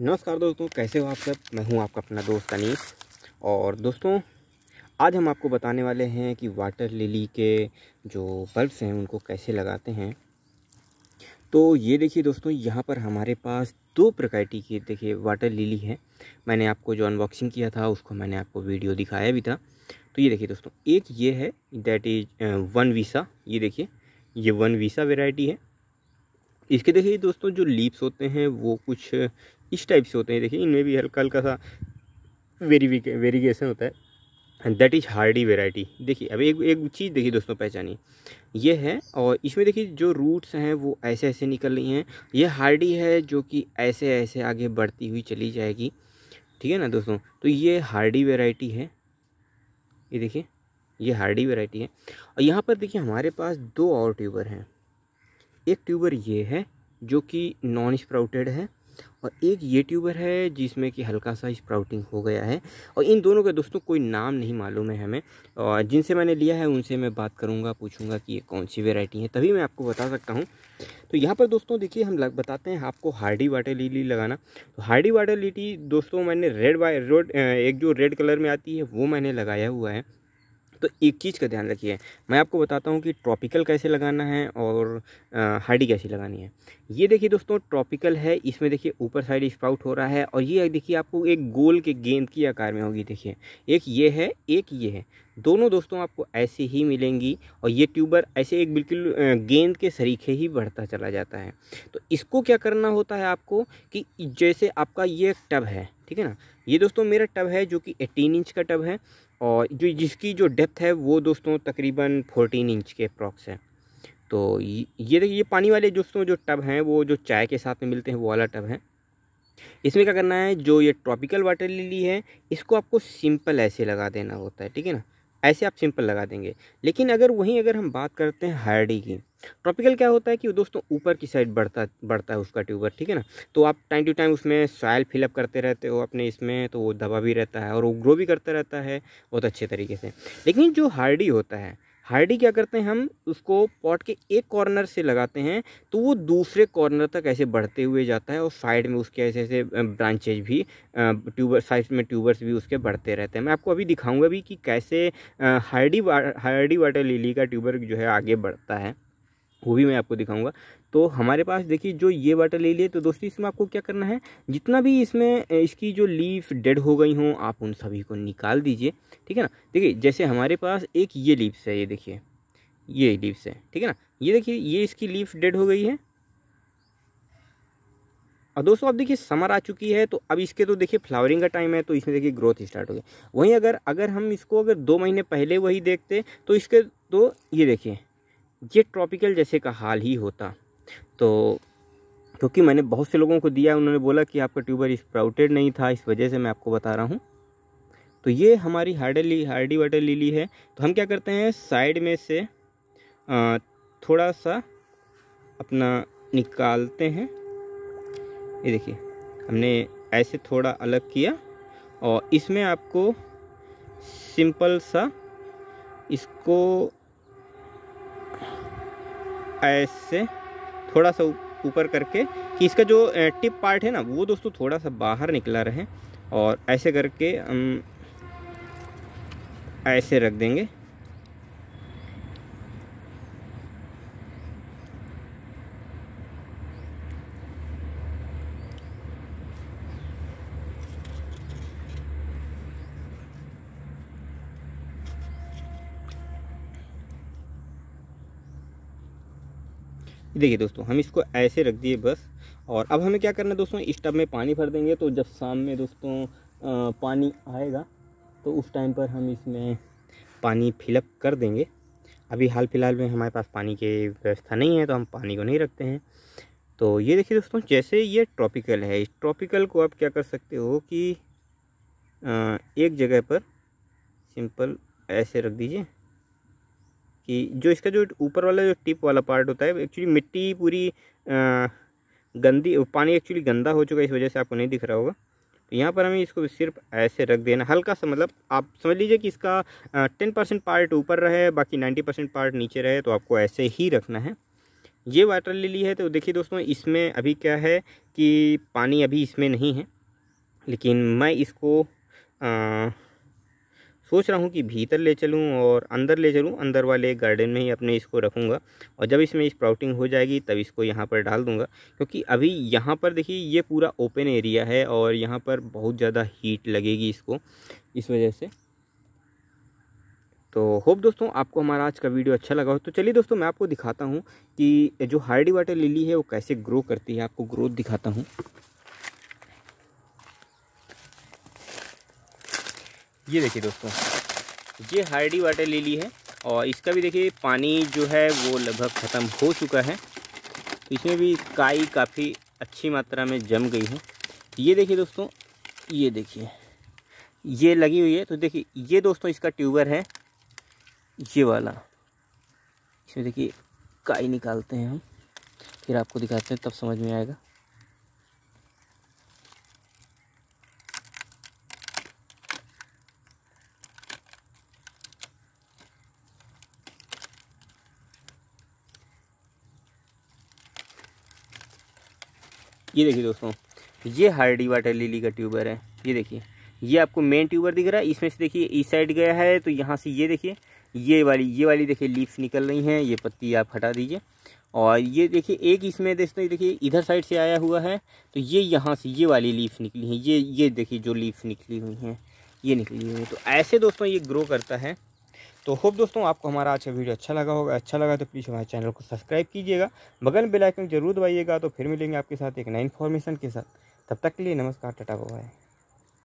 नमस्कार दोस्तों कैसे हो आप सब मैं हूं आपका अपना दोस्त अनीस और दोस्तों आज हम आपको बताने वाले हैं कि वाटर लिली के जो बल्ब्स हैं उनको कैसे लगाते हैं तो ये देखिए दोस्तों यहाँ पर हमारे पास दो प्रकार की देखिए वाटर लिली है मैंने आपको जो अनबॉक्सिंग किया था उसको मैंने आपको वीडियो दिखाया भी था तो ये देखिए दोस्तों एक ये है दैट इज़ वन वीसा ये देखिए ये वन वीसा वेराइटी है इसके देखिए दोस्तों जो लीप्स होते हैं वो कुछ इस टाइप से होते हैं देखिए इनमें भी हल्का हल्का सा वेरी वेरीगेशन होता है and that is hardy variety देखिए अब एक एक चीज़ देखिए दोस्तों पहचानिए ये है और इसमें देखिए जो रूट्स हैं वो ऐसे ऐसे निकल रही हैं ये हार्डी है जो कि ऐसे ऐसे आगे बढ़ती हुई चली जाएगी ठीक है ना दोस्तों तो ये हार्डी वेराइटी है ये देखिए ये हार्डी वेराइटी है और यहाँ पर देखिए हमारे पास दो और ट्यूबर हैं एक ट्यूबर ये है जो कि नॉन स्प्राउटेड है और एक ये ट्यूबर है जिसमें कि हल्का सा स्प्राउटिंग हो गया है और इन दोनों का दोस्तों कोई नाम नहीं मालूम है हमें और जिनसे मैंने लिया है उनसे मैं बात करूँगा पूछूंगा कि ये कौन सी वेराइटी है तभी मैं आपको बता सकता हूँ तो यहाँ पर दोस्तों देखिए हम लग बताते हैं आपको हार्डी वाटर लीली लगाना तो हार्डी वाटर लीटी दोस्तों मैंने रेड वाई रेड एक जो रेड कलर में आती है वो मैंने लगाया हुआ है तो एक चीज़ का ध्यान रखिए मैं आपको बताता हूँ कि ट्रॉपिकल कैसे लगाना है और हार्डी कैसी लगानी है ये देखिए दोस्तों ट्रॉपिकल है इसमें देखिए ऊपर साइड स्प्राउट हो रहा है और ये देखिए आपको एक गोल के गेंद की आकार में होगी देखिए एक ये है एक ये है दोनों दोस्तों आपको ऐसे ही मिलेंगी और ये ट्यूबर ऐसे एक बिल्कुल गेंद के सरीखे ही बढ़ता चला जाता है तो इसको क्या करना होता है आपको कि जैसे आपका ये टब है ठीक है ना ये दोस्तों मेरा टब है जो कि एटीन इंच का टब है और जो जिसकी जो डेप्थ है वो दोस्तों तकरीबन फोर्टीन इंच के अप्रॉक्स है तो ये देखिए ये पानी वाले दोस्तों जो टब हैं वो जो चाय के साथ में मिलते हैं वो वाला टब है इसमें क्या करना है जो ये ट्रॉपिकल वाटर लिली है इसको आपको सिंपल ऐसे लगा देना होता है ठीक है ना ऐसे आप सिंपल लगा देंगे लेकिन अगर वहीं अगर हम बात करते हैं हार्डी की ट्रॉपिकल क्या होता है कि दोस्तों ऊपर की साइड बढ़ता बढ़ता है उसका ट्यूबर ठीक है ना तो आप टाइम टू टाइम उसमें सॉयल फिलअप करते रहते हो अपने इसमें तो वो दबा भी रहता है और वो ग्रो भी करता रहता है बहुत अच्छे तरीके से लेकिन जो हार्डी होता है हार्डी क्या करते हैं हम उसको पॉट के एक कॉर्नर से लगाते हैं तो वो दूसरे कॉर्नर तक ऐसे बढ़ते हुए जाता है और साइड में उसके ऐसे ऐसे ब्रांचेज भी ट्यूबर साइड में ट्यूबर्स भी उसके बढ़ते रहते हैं मैं आपको अभी दिखाऊंगा भी कि कैसे हार्डी हार्डी वाटर लिली का ट्यूबर जो है आगे बढ़ता है वो भी मैं आपको दिखाऊंगा तो हमारे पास देखिए जो ये वाटर ले लिए तो दोस्तों इसमें आपको क्या करना है जितना भी इसमें इसकी जो लीफ डेड हो गई हो आप उन सभी को निकाल दीजिए ठीक है ना देखिए जैसे हमारे पास एक ये लीव्स है ये देखिए ये लीव्स है ठीक है ना ये देखिए ये इसकी लीफ डेड हो गई है और दोस्तों अब देखिए समर आ चुकी है तो अब इसके तो देखिए फ्लावरिंग का टाइम है तो इसमें देखिए ग्रोथ स्टार्ट हो गई वहीं अगर अगर हम इसको अगर दो महीने पहले वही देखते तो इसके तो ये देखिए ये ट्रॉपिकल जैसे का हाल ही होता तो क्योंकि मैंने बहुत से लोगों को दिया उन्होंने बोला कि आपका ट्यूबर स्प्राउटेड नहीं था इस वजह से मैं आपको बता रहा हूँ तो ये हमारी हार्डली हार्डी वाटर लिली है तो हम क्या करते हैं साइड में से थोड़ा सा अपना निकालते हैं ये देखिए हमने ऐसे थोड़ा अलग किया और इसमें आपको सिंपल सा इसको ऐसे थोड़ा सा ऊपर करके कि इसका जो टिप पार्ट है ना वो दोस्तों थोड़ा सा बाहर निकला रहे और ऐसे करके हम ऐसे रख देंगे देखिए दोस्तों हम इसको ऐसे रख दिए बस और अब हमें क्या करना है दोस्तों इस टब में पानी भर देंगे तो जब शाम में दोस्तों आ, पानी आएगा तो उस टाइम पर हम इसमें पानी फिलअप कर देंगे अभी हाल फिलहाल में हमारे पास पानी की व्यवस्था नहीं है तो हम पानी को नहीं रखते हैं तो ये देखिए दोस्तों जैसे ये ट्रॉपिकल है इस ट्रॉपिकल को आप क्या कर सकते हो कि आ, एक जगह पर सिंपल ऐसे रख दीजिए कि जो इसका जो ऊपर वाला जो टिप वाला पार्ट होता है एक्चुअली मिट्टी पूरी गंदी पानी एक्चुअली गंदा हो चुका है इस वजह से आपको नहीं दिख रहा होगा तो यहाँ पर हमें इसको सिर्फ ऐसे रख देना हल्का सा मतलब आप समझ लीजिए कि इसका टेन परसेंट पार्ट ऊपर रहे बाकी नाइन्टी परसेंट पार्ट नीचे रहे तो आपको ऐसे ही रखना है ये वाटर लिली है तो देखिए दोस्तों इसमें अभी क्या है कि पानी अभी इसमें नहीं है लेकिन मैं इसको आ, सोच रहा हूँ कि भीतर ले चलूँ और अंदर ले चलूँ अंदर वाले गार्डन में ही अपने इसको रखूँगा और जब इसमें स्प्राउटिंग हो जाएगी तब इसको यहाँ पर डाल दूँगा क्योंकि अभी यहाँ पर देखिए ये पूरा ओपन एरिया है और यहाँ पर बहुत ज़्यादा हीट लगेगी इसको इस वजह से तो होप दोस्तों आपको हमारा आज का वीडियो अच्छा लगा हो तो चलिए दोस्तों मैं आपको दिखाता हूँ कि जो हार्डी वाटर लिली है वो कैसे ग्रो करती है आपको ग्रोथ दिखाता हूँ ये देखिए दोस्तों ये हार्डी वाटर लिली है और इसका भी देखिए पानी जो है वो लगभग ख़त्म हो चुका है तो इसमें भी काई काफ़ी अच्छी मात्रा में जम गई है ये देखिए दोस्तों ये देखिए ये लगी हुई है तो देखिए ये दोस्तों इसका ट्यूबर है ये वाला इसमें देखिए काई निकालते हैं हम फिर आपको दिखाते हैं तब समझ में आएगा ये देखिए दोस्तों ये हार्डी वाटर लिली का ट्यूबर है ये देखिए ये आपको मेन ट्यूबर दिख रहा है इसमें से देखिए इस साइड गया है तो यहाँ से ये देखिए ये वाली ये वाली देखिए लीव्स निकल रही हैं ये पत्ती आप हटा दीजिए और ये देखिए एक इसमें दोस्तों देखिए इधर साइड से आया हुआ है तो ये यहाँ से ये वाली लीव्स निकली हैं ये ये देखिए जो लीव्स निकली हुई हैं ये निकली हुई हैं तो ऐसे दोस्तों ये ग्रो करता है तो होप दोस्तों आपको हमारा आज का वीडियो अच्छा लगा होगा अच्छा लगा तो प्लीज़ हमारे चैनल को सब्सक्राइब कीजिएगा बगल बेल आइकन जरूर दबाइएगा तो फिर मिलेंगे आपके साथ एक नई इन्फॉर्मेशन के साथ तब तक के लिए नमस्कार टाटा बाय